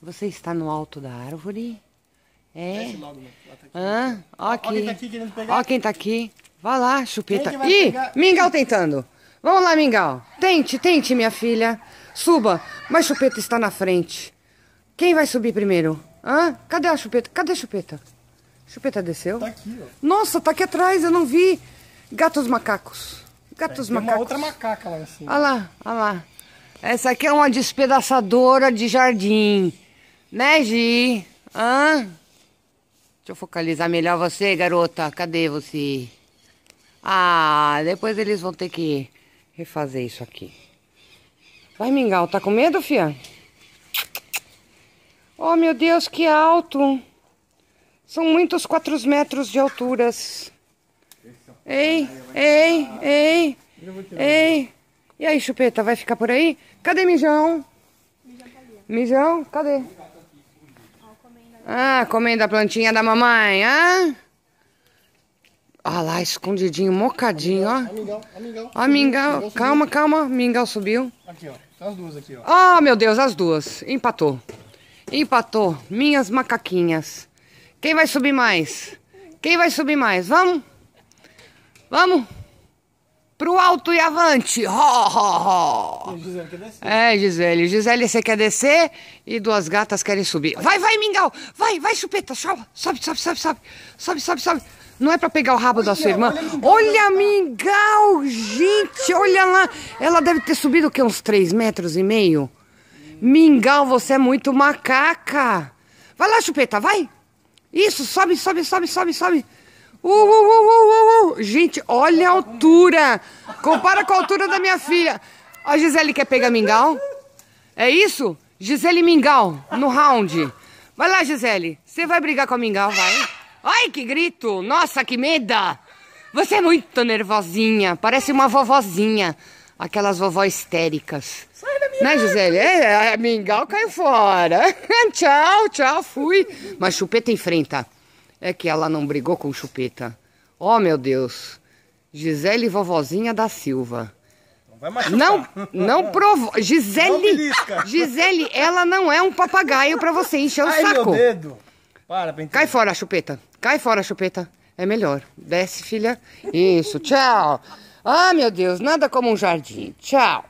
Você está no alto da árvore? É. Desce logo, tá Hã? Ó, quem tá aqui Ó, quem tá aqui. Vá lá, chupeta. Ih, pegar? Mingau tentando. Vamos lá, Mingau. Tente, tente, minha filha. Suba, mas chupeta está na frente. Quem vai subir primeiro? Hã? Cadê a chupeta? Cadê a chupeta? Chupeta desceu? Tá aqui, ó. Nossa, tá aqui atrás, eu não vi. Gatos macacos. Gatos é, macacos. Tem uma outra macaca lá em assim. Olha lá, olha lá. Essa aqui é uma despedaçadora de jardim. Né, Gi? Hã? Deixa eu focalizar melhor você, garota. Cadê você? Ah, depois eles vão ter que refazer isso aqui. Vai, Mingau. Tá com medo, fia? Oh, meu Deus, que alto. São muitos 4 metros de alturas. Ei, ei, ei, ei. E aí, chupeta, vai ficar por aí? Cadê mijão? Mijão, cadê? Ah, comendo a plantinha da mamãe, ah? Ah lá, escondidinho, mocadinho, ó. Amigão, Ó, mingau. Calma, calma. Mingau subiu. Aqui, ó. as duas aqui, ó. Ah, meu Deus, as duas. Empatou. Empatou. Minhas macaquinhas. Quem vai subir mais? Quem vai subir mais? Vamos? Vamos? Pro alto e avante! Ho, ho, ho! Gisele quer descer. É, Gisele. Gisele, você quer descer e duas gatas querem subir. Vai, vai, mingau! Vai, vai, chupeta! Sobe, sobe, sobe, sobe, sobe. Sobe, sobe, sobe. Não é pra pegar o rabo olha, da sua irmã? Olha, a mingau, mingau, gente! Olha lá! Ela deve ter subido o quê? Uns três metros e meio? Mingau, você é muito macaca! Vai lá, chupeta, vai! Isso, sobe, sobe, sobe, sobe, sobe. Uh, uh, uh, Gente, olha a altura. Compara com a altura da minha filha. A Gisele quer pegar mingau? É isso? Gisele mingau no round. Vai lá, Gisele. Você vai brigar com a mingau, vai. Ai, que grito. Nossa, que meda. Você é muito nervosinha. Parece uma vovozinha. Aquelas vovó histéricas. Sai da minha Né, Gisele? É, a mingau caiu fora. tchau, tchau, fui. Mas chupeta enfrenta é que ela não brigou com Chupeta. Oh, meu Deus. Gisele Vovozinha da Silva. Então vai machucar. Não, não provo. Gisele, não Gisele, ela não é um papagaio para você encher o Ai, saco. Meu dedo. Para, penteiro. Cai fora, chupeta. Cai fora, chupeta. É melhor. Desce, filha. Isso, tchau. Ah, meu Deus, nada como um jardim. Tchau.